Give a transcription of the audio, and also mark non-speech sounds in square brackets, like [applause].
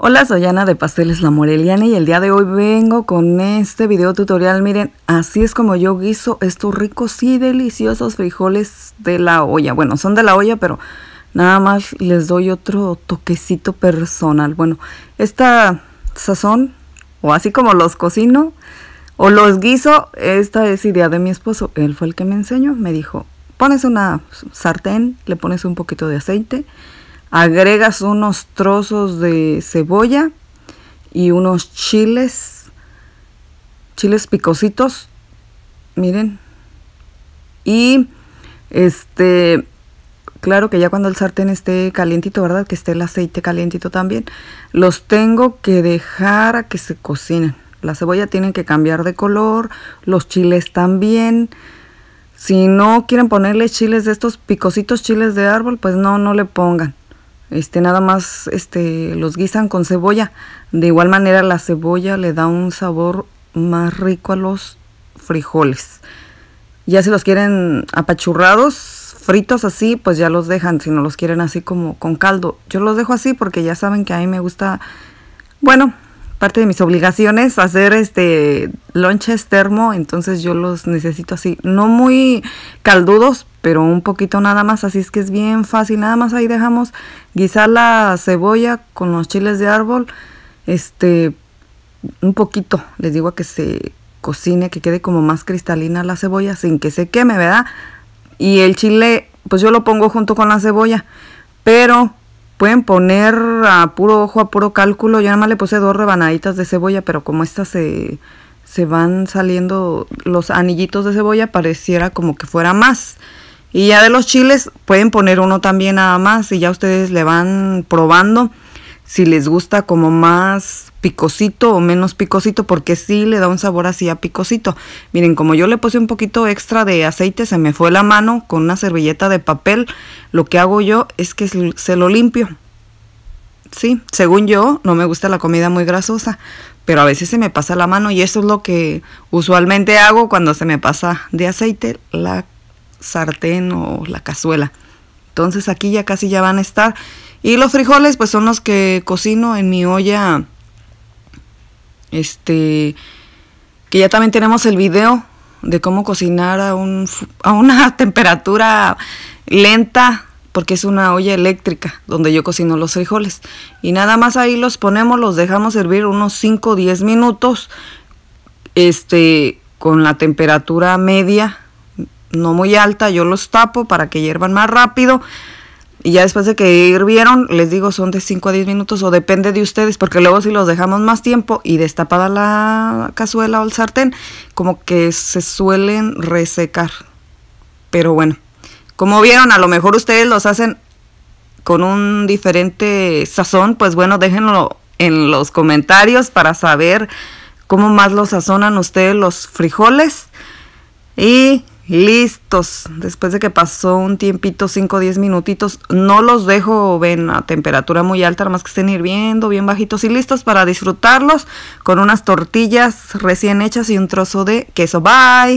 Hola, soy Ana de Pasteles La Moreliana y el día de hoy vengo con este video tutorial. Miren, así es como yo guiso estos ricos y deliciosos frijoles de la olla. Bueno, son de la olla, pero nada más les doy otro toquecito personal. Bueno, esta sazón, o así como los cocino o los guiso, esta es idea de mi esposo. Él fue el que me enseñó, me dijo, pones una sartén, le pones un poquito de aceite agregas unos trozos de cebolla y unos chiles, chiles picositos, miren. Y este, claro que ya cuando el sartén esté calientito, ¿verdad? Que esté el aceite calientito también, los tengo que dejar a que se cocinen. La cebolla tiene que cambiar de color, los chiles también. Si no quieren ponerle chiles de estos picositos chiles de árbol, pues no, no le pongan este, nada más este, los guisan con cebolla. De igual manera la cebolla le da un sabor más rico a los frijoles. Ya si los quieren apachurrados, fritos así, pues ya los dejan. Si no los quieren así como con caldo. Yo los dejo así porque ya saben que a mí me gusta, bueno, parte de mis obligaciones hacer este lonches termo, entonces yo los necesito así, no muy caldudos, pero un poquito nada más, así es que es bien fácil, nada más ahí dejamos guisar la cebolla con los chiles de árbol, este un poquito, les digo a que se cocine, que quede como más cristalina la cebolla sin que se queme, ¿verdad? Y el chile, pues yo lo pongo junto con la cebolla, pero pueden poner a puro ojo, a puro cálculo. Yo nada más le puse dos rebanaditas de cebolla, pero como estas se, se van saliendo los anillitos de cebolla, pareciera como que fuera más. Y ya de los chiles pueden poner uno también nada más y ya ustedes le van probando si les gusta como más picosito o menos picosito, porque sí le da un sabor así a picosito. Miren, como yo le puse un poquito extra de aceite, se me fue la mano con una servilleta de papel. Lo que hago yo es que se lo limpio. Sí, según yo, no me gusta la comida muy grasosa, pero a veces se me pasa la mano y eso es lo que usualmente hago cuando se me pasa de aceite la sartén o la cazuela. Entonces aquí ya casi ya van a estar. Y los frijoles pues son los que cocino en mi olla. Este, que ya también tenemos el video de cómo cocinar a, un, a una [laughs] temperatura lenta, porque es una olla eléctrica donde yo cocino los frijoles. Y nada más ahí los ponemos, los dejamos hervir unos 5 o 10 minutos, este, con la temperatura media, no muy alta, yo los tapo para que hiervan más rápido y ya después de que hirvieron, les digo, son de 5 a 10 minutos o depende de ustedes, porque luego si los dejamos más tiempo y destapada la cazuela o el sartén, como que se suelen resecar. Pero bueno, como vieron, a lo mejor ustedes los hacen con un diferente sazón, pues bueno, déjenlo en los comentarios para saber cómo más los sazonan ustedes los frijoles. Y listos. Después de que pasó un tiempito, 5 o 10 minutitos, no los dejo, ven, a temperatura muy alta, más que estén hirviendo, bien bajitos y listos para disfrutarlos con unas tortillas recién hechas y un trozo de queso. Bye.